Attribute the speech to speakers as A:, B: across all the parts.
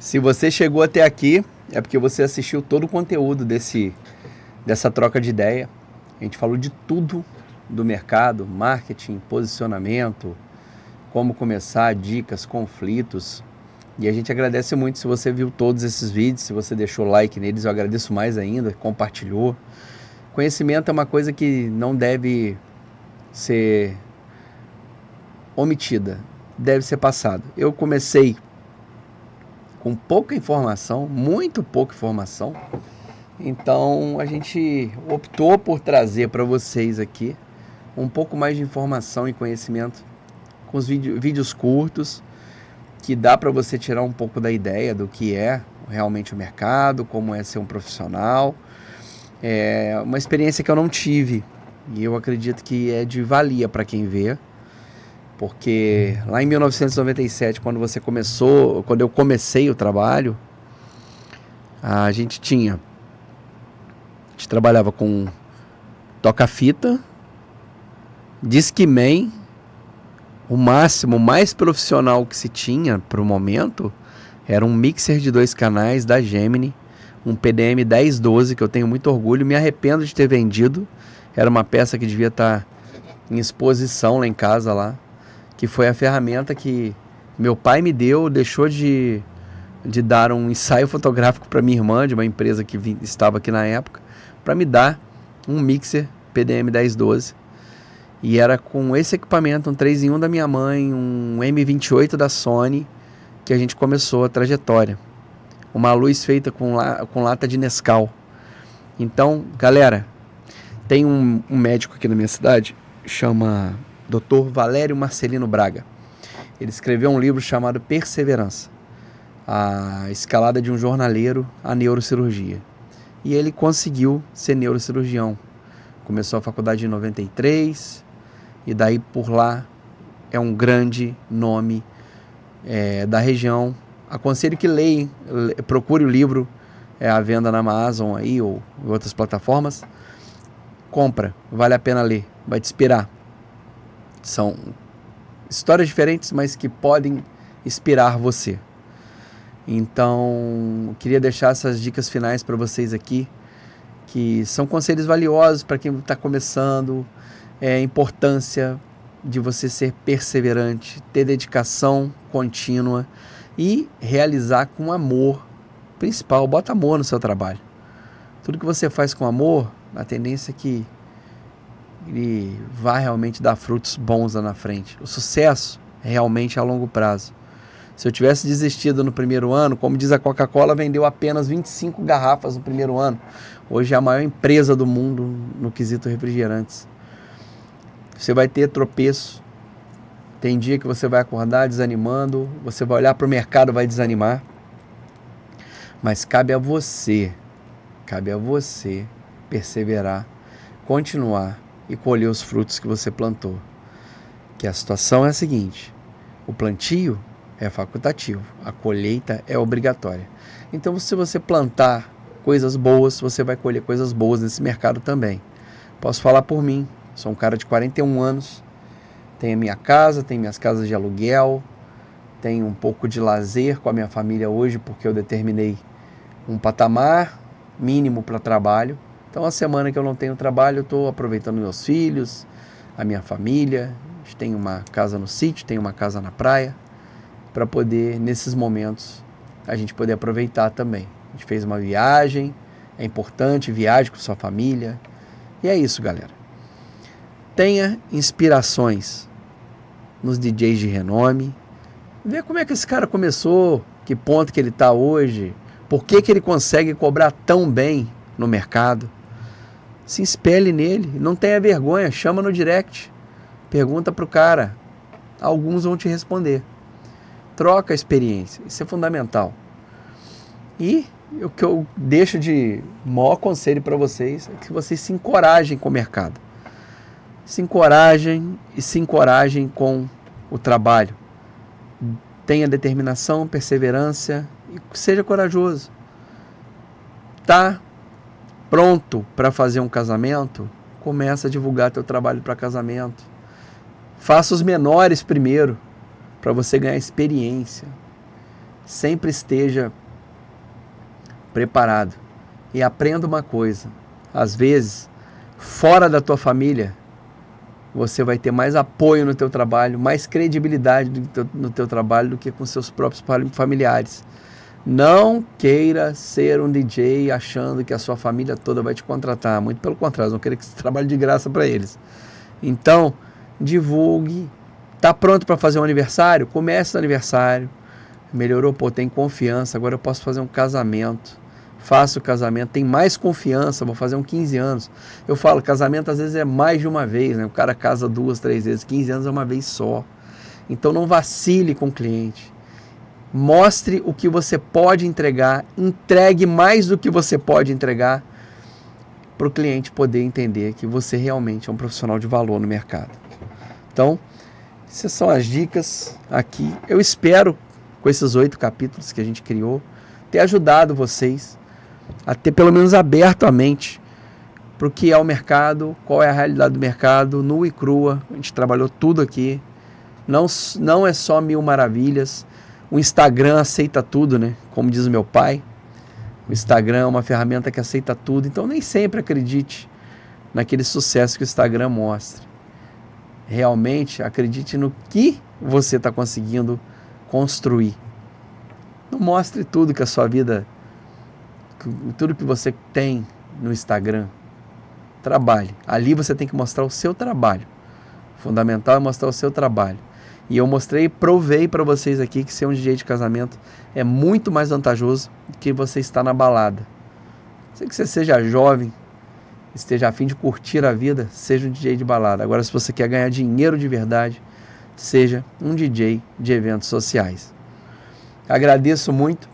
A: Se você chegou até aqui, é porque você assistiu todo o conteúdo desse, dessa troca de ideia. A gente falou de tudo do mercado, marketing, posicionamento, como começar, dicas, conflitos. E a gente agradece muito se você viu todos esses vídeos, se você deixou like neles, eu agradeço mais ainda, compartilhou. Conhecimento é uma coisa que não deve ser omitida, deve ser passada. Eu comecei com pouca informação, muito pouca informação. Então a gente optou por trazer para vocês aqui um pouco mais de informação e conhecimento com os vídeos curtos que dá para você tirar um pouco da ideia do que é realmente o mercado, como é ser um profissional. É uma experiência que eu não tive e eu acredito que é de valia para quem vê porque lá em 1997, quando você começou, quando eu comecei o trabalho, a gente tinha, a gente trabalhava com toca-fita, Discman, o máximo mais profissional que se tinha para o momento era um mixer de dois canais da Gemini, um PDM 1012 que eu tenho muito orgulho, me arrependo de ter vendido, era uma peça que devia estar tá em exposição lá em casa lá que foi a ferramenta que meu pai me deu, deixou de, de dar um ensaio fotográfico para minha irmã, de uma empresa que estava aqui na época, para me dar um mixer PDM 1012. E era com esse equipamento, um 3 em 1 da minha mãe, um M28 da Sony, que a gente começou a trajetória. Uma luz feita com, la com lata de Nescau. Então, galera, tem um, um médico aqui na minha cidade, chama Dr. Valério Marcelino Braga. Ele escreveu um livro chamado Perseverança, a escalada de um jornaleiro à neurocirurgia. E ele conseguiu ser neurocirurgião. Começou a faculdade em 93 e daí por lá é um grande nome é, da região. Aconselho que leia, procure o livro é, à venda na Amazon aí ou em outras plataformas. Compra, vale a pena ler, vai te inspirar. São histórias diferentes, mas que podem inspirar você. Então, queria deixar essas dicas finais para vocês aqui, que são conselhos valiosos para quem está começando, é a importância de você ser perseverante, ter dedicação contínua e realizar com amor. Principal, bota amor no seu trabalho. Tudo que você faz com amor, a tendência é que ele vai realmente dar frutos bons lá na frente. O sucesso é realmente a longo prazo. Se eu tivesse desistido no primeiro ano, como diz a Coca-Cola, vendeu apenas 25 garrafas no primeiro ano. Hoje é a maior empresa do mundo no quesito refrigerantes. Você vai ter tropeço. Tem dia que você vai acordar desanimando, você vai olhar para o mercado, vai desanimar. Mas cabe a você, cabe a você perseverar, continuar e colher os frutos que você plantou. Que a situação é a seguinte: o plantio é facultativo, a colheita é obrigatória. Então, se você plantar coisas boas, você vai colher coisas boas nesse mercado também. Posso falar por mim, sou um cara de 41 anos, tenho a minha casa, tenho minhas casas de aluguel, tenho um pouco de lazer com a minha família hoje, porque eu determinei um patamar mínimo para trabalho então, a semana que eu não tenho trabalho, eu estou aproveitando meus filhos, a minha família. A gente tem uma casa no sítio, tem uma casa na praia, para poder, nesses momentos, a gente poder aproveitar também. A gente fez uma viagem, é importante, viaje com sua família. E é isso, galera. Tenha inspirações nos DJs de renome. Vê como é que esse cara começou, que ponto que ele está hoje, por que, que ele consegue cobrar tão bem no mercado se espelhe nele, não tenha vergonha, chama no direct, pergunta para o cara, alguns vão te responder. Troca a experiência, isso é fundamental. E o que eu deixo de maior conselho para vocês é que vocês se encorajem com o mercado. Se encorajem e se encorajem com o trabalho. Tenha determinação, perseverança e seja corajoso. Tá pronto para fazer um casamento, começa a divulgar teu trabalho para casamento. Faça os menores primeiro, para você ganhar experiência. Sempre esteja preparado. E aprenda uma coisa: às vezes, fora da tua família, você vai ter mais apoio no teu trabalho, mais credibilidade no teu, no teu trabalho do que com seus próprios familiares. Não queira ser um DJ achando que a sua família toda vai te contratar. Muito pelo contrário, não querer que você trabalhe de graça para eles. Então, divulgue. Tá pronto para fazer um aniversário? Comece o aniversário. Melhorou, pô, tem confiança. Agora eu posso fazer um casamento. Faço o casamento, tem mais confiança. Vou fazer um 15 anos. Eu falo, casamento às vezes é mais de uma vez, né? O cara casa duas, três vezes. 15 anos é uma vez só. Então não vacile com o cliente. Mostre o que você pode entregar, entregue mais do que você pode entregar para o cliente poder entender que você realmente é um profissional de valor no mercado. Então, essas são as dicas aqui. Eu espero, com esses oito capítulos que a gente criou, ter ajudado vocês a ter pelo menos aberto a mente para o que é o mercado, qual é a realidade do mercado, nua e crua. A gente trabalhou tudo aqui. Não, não é só mil maravilhas o Instagram aceita tudo, né? Como diz o meu pai, o Instagram é uma ferramenta que aceita tudo. Então nem sempre acredite naquele sucesso que o Instagram mostra. Realmente acredite no que você está conseguindo construir. Não mostre tudo que a sua vida, tudo que você tem no Instagram. Trabalhe. Ali você tem que mostrar o seu trabalho. O fundamental é mostrar o seu trabalho. E eu mostrei, provei para vocês aqui que ser um DJ de casamento é muito mais vantajoso do que você estar na balada. Sei que você seja jovem, esteja afim de curtir a vida, seja um DJ de balada. Agora, se você quer ganhar dinheiro de verdade, seja um DJ de eventos sociais. Agradeço muito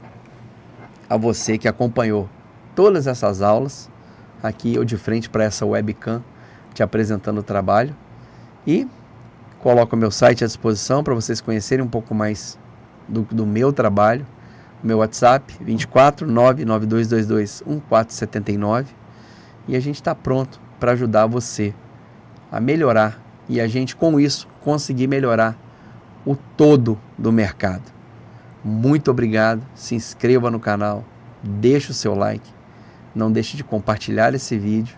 A: a você que acompanhou todas essas aulas. Aqui eu de frente para essa webcam te apresentando o trabalho. E Coloco o meu site à disposição para vocês conhecerem um pouco mais do, do meu trabalho. Meu WhatsApp 24 99222 1479. E a gente está pronto para ajudar você a melhorar e a gente, com isso, conseguir melhorar o todo do mercado. Muito obrigado. Se inscreva no canal, deixe o seu like, não deixe de compartilhar esse vídeo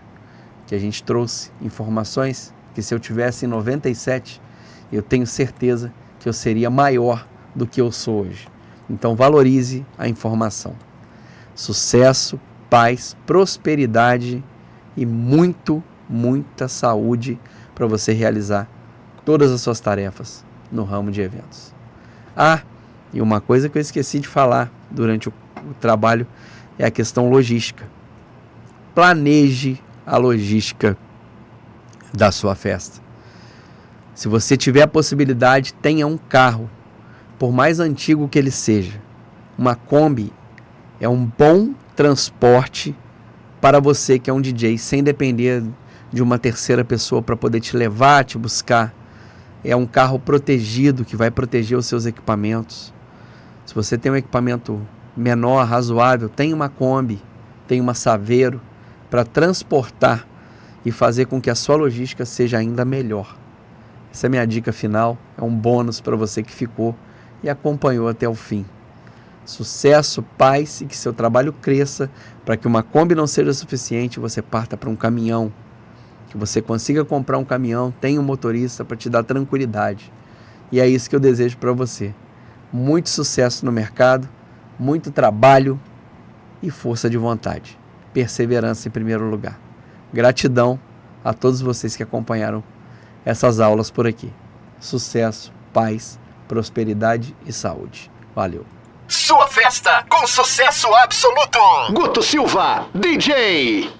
A: que a gente trouxe informações que se eu tivesse em 97 eu tenho certeza que eu seria maior do que eu sou hoje. Então valorize a informação. Sucesso, paz, prosperidade e muito, muita saúde para você realizar todas as suas tarefas no ramo de eventos. Ah, e uma coisa que eu esqueci de falar durante o, o trabalho é a questão logística. Planeje a logística da sua festa. Se você tiver a possibilidade, tenha um carro, por mais antigo que ele seja. Uma Kombi é um bom transporte para você que é um DJ, sem depender de uma terceira pessoa para poder te levar, te buscar. É um carro protegido que vai proteger os seus equipamentos. Se você tem um equipamento menor, razoável, tem uma Kombi, tem uma Saveiro para transportar e fazer com que a sua logística seja ainda melhor. Essa é a minha dica final, é um bônus para você que ficou e acompanhou até o fim. Sucesso, paz e que seu trabalho cresça para que uma Kombi não seja suficiente, você parta para um caminhão. Que você consiga comprar um caminhão, tenha um motorista para te dar tranquilidade. E é isso que eu desejo para você. Muito sucesso no mercado, muito trabalho e força de vontade. Perseverança em primeiro lugar. Gratidão a todos vocês que acompanharam essas aulas por aqui. Sucesso, paz, prosperidade e saúde. Valeu! Sua festa com sucesso absoluto! Guto Silva, DJ!